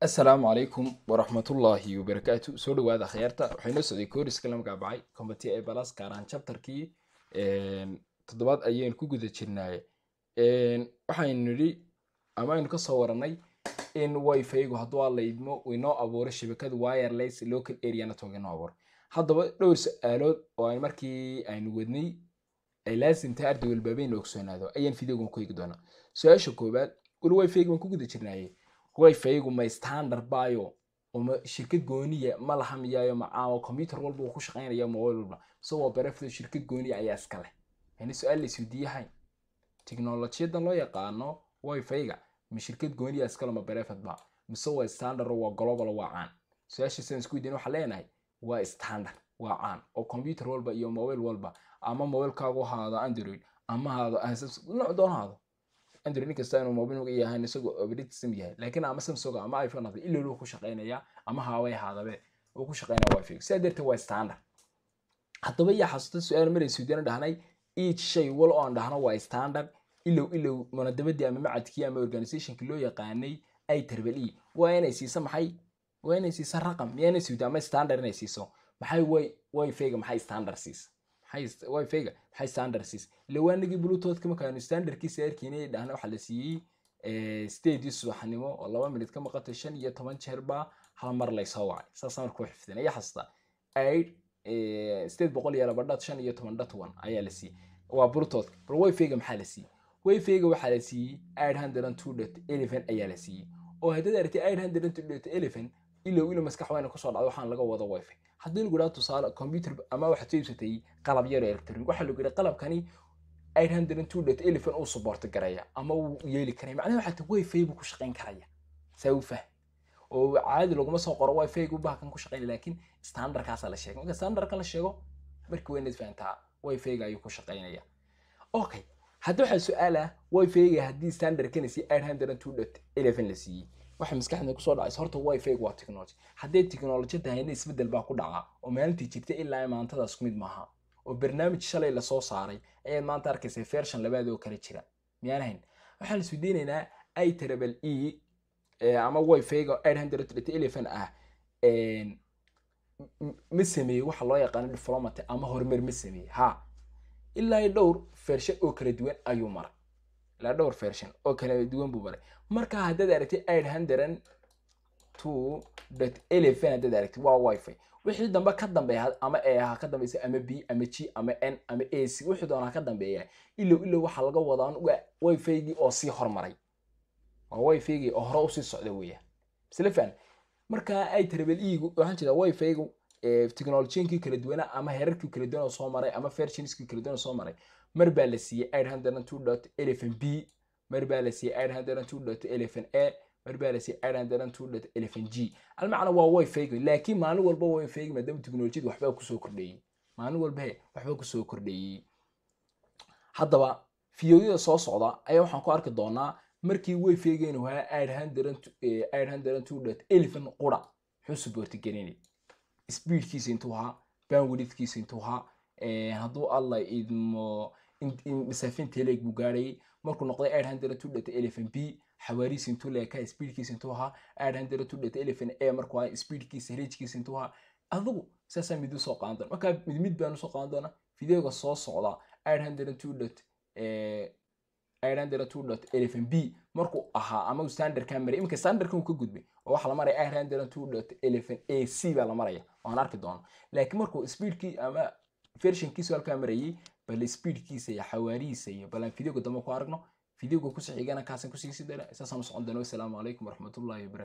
asalaamu calaykum waraxmatullaahi wabarakaatu soo dhawaada akhyaarta waxaynoo socday kooriska la magaabacay combati ee balas gaaraan chaptarkii toddobaad ayaynu ku guda jirnaaye waxaynu nidhi ama aynu ka soo warannay in wifaygu hadduu aan la inoo abuuro shabakada wireless local area network inoo abuuro haddaba dhowr su-aalood oo aan markii aynu wadnay ay laasimtahay arday walbaaba la ogsoonaado ayaan fideogan ku eegi doonaa su-aasha koowaad wal wifayga waan ku guda jirnaaye wifagu ma standard bayo ma shirkad gooniya ma laha miyayo macaawa combyuter walba uu ku shaqaynaya mobile walba isagoo barefdo shirkad gooniya ayaa iskale yani su-aal laisweydiiyahay technolojiyadan loo yaqaano wifiga ma shirkad gooniya iskale ma barefed ba mise waa standard waa global waa caan su-aasha sidaan isku weydiin waxaan leenahay waa standard waa caan oo combyuter walba iyo mobile walba ama mobilekaagu haado android ama haado nooc doon haado android inkasta inuu mobil mag yahan isagoo operating system yahay laakiin ama samsung ama iphone hada ilaa ku shaqeynaya ama haway haadabe uu ku shaqeynaya wifi sidaa darteed waa standard haddaba yaa xasuusta su-aal maray suudiyan dhahnay each shay wal oo dhahno waa standard ilow ilow munaadabadii ama macadkii ama organizationkii loo yaqaanay ay tarbali waa inay siisa maxay waa inay siisa raqam miyaanay suudi ama standard inay siiso maxay way wifiga maxay standard siisa wayfega maxay standardsiis ile waanagii bluetooth markaanu standardkiisa erkin dhahna waxaa la siiyey eh, stadii subaxnimo oo laba minid ka maqatay shan iyo toban jeerba hal mar laysoo wacay saasa marka u xifdin ayaa xastaa eh, state boqol iyo laba dhad shan iyo toban dhad one ayaa la siiyey waa bluetooth bal wayfega maxaa la siiyey wayfega waxaa la siiyey aid hundred and two dot eleven ayaa la siiyey oo haddaad aragtay aid hundred and two dot eleven ilow ilow maskax waana kusoo dhacda waxaan laga wada wifi haddii lagu dhaha tusaale computer ama waxaad soo iibsatay qalab yar electronic waxaa lagu yidhi qalabkani eight uu support garaya ama uu yeeli karaya macnaha waxaa wifi buu ku shaqayn karaya saa u fahm oo caadi laguma soo qoro wifi-gu bahakan ku shaqaynaya laakiin standardkaasaa la sheegay marka standardka la sheego markii weynaad fahantaa wifi-ga ayuu ku shaqaynaya okay hadda waxaa su-aal wifi-ga haddii standardkani si eight hundred la siiyey waxa maskaxda kusoo dhacaysa horta wifi waa technology haddee technology tahayna isbedel baa ku dhaca oo maalintii jirta ilaa maantada isku maaha oo barnaamij shalay lasoo saaray ayaad maanta arkaysa version labaad oo kale jira miyaan ahayn waxaan isweydiinaynaa i trabal e eh, ama wifiga eight hundred dot eleven ah ma sameeyey waxa loo yaqaano diplomaty ama horumar ma sameeyey ha ilaa dhowr vershan oo kala duwan ayuu maray ilaa dhowr version oo kala duwan buu baray marka haddaad aragtid eight hundred two dot eleven haddaad aragtid waa wifi wixii dambe ka dambeeya ama e ha ka dambaysa ama b ama g ama n ama a c wixii doona ka dambeeya ilow ilow waxaa laga wadaa waa wifi oo sii hormaray waa wifi oo hore usii socda weya isla marka ay trabel e waxaan jeedaa wifi-gu kala duwanaa ama heerarkii kala duwan oo soo maray ama versionskii kala duwan oo soo maray mar baa la siiyey b mar baa la siiyey a mar baa la siiyey g almacna waa way feegi laakiin maalin walba way feegi maadaama teknolojiyad waxbaa kusoo kordheeyey maalin walba waxbaa kusoo kordheeyey haddaba fiyoyada soo socda ayaa waxaan ku arki doonaa markii way feegeen qura muxuu suboorti gelinay sbiidkiisa intuu ahaa bandwidthkiisa intuu ahaa eh, hadduu alla idmo masaafiinta buu gaarayay markuu noqday dhata xawaariis intuu leeka speedkiis intuu saasaa mid usoo qaadan doona markaa mid mid qaadan doona fideoga soo socda b markuu ahaa ama standardkaa maray iminka standardkan uu ka gudbay oo waxa la maraya ac baa la maraya waan arki doona laakiin markuu speedkii ama vershankiisu halkaa marayay bal speedkiisa iyo xawaarihiisa iyo balaan fideoga dambe ku aragno fideoga ku sixigana kaasan kusii sidara saasaan u socon doona wasalaamu calaykum waraxmatullahi wabarakatu